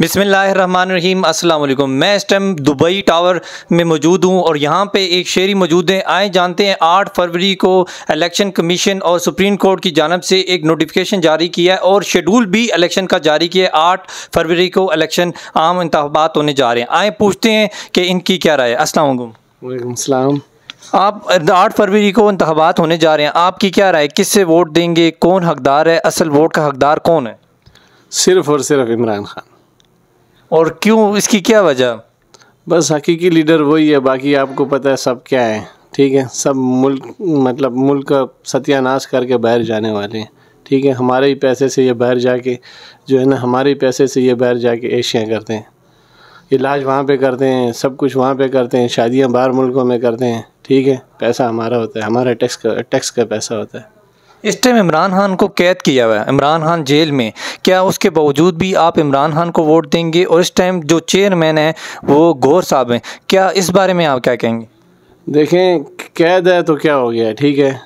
बिसमीम अल्लाम मैं इस टाइम दुबई टावर में मौजूद हूँ और यहाँ पे एक शेरी मौजूद है आए जानते हैं आठ फरवरी को इलेक्शन कमीशन और सुप्रीम कोर्ट की जानब से एक नोटिफिकेशन जारी किया है और शेड्यूल भी इलेक्शन का जारी किया है आठ फरवरी को इलेक्शन आम इंतबात होने जा रहे हैं आए पूछते हैं कि इनकी क्या राय है आप आठ फरवरी को इंतबात होने जा रहे हैं आपकी क्या राय किससे वोट देंगे कौन हकदार है असल वोट का हकदार कौन है सिर्फ और सिर्फ इमरान खान और क्यों इसकी क्या वजह बस हकीकी लीडर वही है बाकी आपको पता है सब क्या है ठीक है सब मुल्क मतलब मुल्क का सत्यानाश करके बाहर जाने वाले हैं ठीक है हमारे ही पैसे से ये बाहर जाके जो है ना हमारे ही पैसे से ये बाहर जाके एशियाँ करते हैं इलाज वहाँ पे करते हैं सब कुछ वहाँ पे करते हैं शादियाँ बाहर मुल्कों में करते हैं ठीक है पैसा हमारा होता है हमारा टैक्स का टैक्स का पैसा होता है इस टाइम इमरान खान को कैद किया हुआ है इमरान खान जेल में क्या उसके बावजूद भी आप इमरान खान को वोट देंगे और इस टाइम जो चेयरमैन हैं वो गौर साहब हैं क्या इस बारे में आप क्या कहेंगे देखें कैद है तो क्या हो गया ठीक है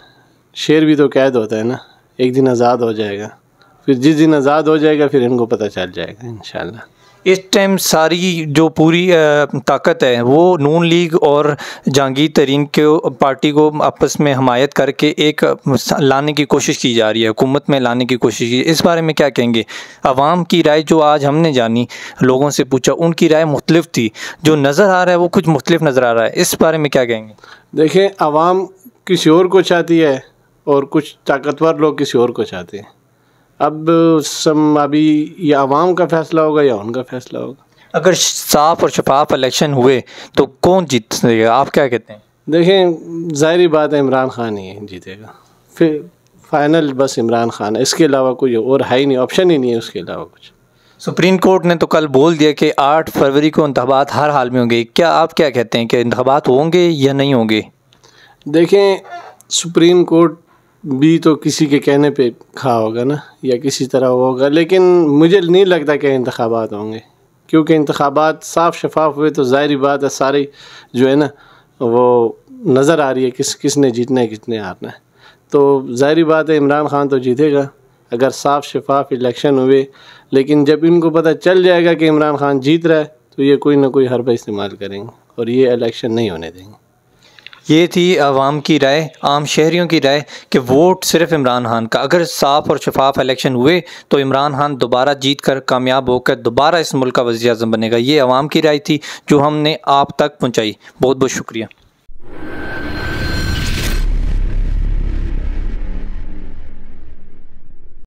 शेर भी तो कैद होता है ना एक दिन आज़ाद हो जाएगा फिर जिस दिन आज़ाद हो जाएगा फिर इनको पता चल जाएगा इन इस टाइम सारी जो पूरी ताकत है वो नून लीग और जहांगीर तरीन के पार्टी को आपस में हमायत करके एक लाने की कोशिश की जा रही है हुकूमत में लाने की कोशिश की इस बारे में क्या कहेंगे आवाम की राय जो आज हमने जानी लोगों से पूछा उनकी राय मुख्तलिफ थी जो नज़र आ रहा है वो कुछ मुख्तलिफ नज़र आ रहा है इस बारे में क्या कहेंगे देखें आवाम किसी और को चाहती है और कुछ ताकतवर लोग किसी और को चाहते हैं अब सम अभी या आवाम का फैसला होगा या उनका फैसला होगा अगर साफ और शफाफ इलेक्शन हुए तो कौन जीत सकेगा आप क्या कहते हैं देखें ज़ाहरी बात है इमरान खान ही जीतेगा फिर फाइनल बस इमरान खान है इसके अलावा कोई और है ही नहीं ऑप्शन ही नहीं है उसके अलावा कुछ सुप्रीम कोर्ट ने तो कल बोल दिया कि आठ फरवरी को इंतबात हर हाल में होंगे क्या आप क्या कहते हैं कि इंतबात होंगे या नहीं होंगे देखें सुप्रीम कोर्ट भी तो किसी के कहने पे खा होगा ना या किसी तरह होगा लेकिन मुझे नहीं लगता कि इंतबात होंगे क्योंकि इंतबात साफ शफाफ हुए तो ज़ाहरी बात है सारी जो है ना वो नज़र आ रही है किस किसने जीतना है किसने हारना है तो ज़ाहरी बात है इमरान खान तो जीतेगा अगर साफ शफाफ इलेक्शन हुए लेकिन जब इनको पता चल जाएगा कि इमरान खान जीत रहा है तो ये कोई ना कोई हरबा इस्तेमाल करेंगे और ये इलेक्शन नहीं होने देंगे ये थी आवाम की राय आम शहरीों की राय कि वोट सिर्फ इमरान खान का अगर साफ और शफाफ इलेक्शन हुए तो इमरान खान दोबारा जीत कर कामयाब होकर दोबारा इस मुल्क का वजी अजम बनेगा ये आवाम की राय थी जो हमने आप तक पहुँचाई बहुत बहुत शुक्रिया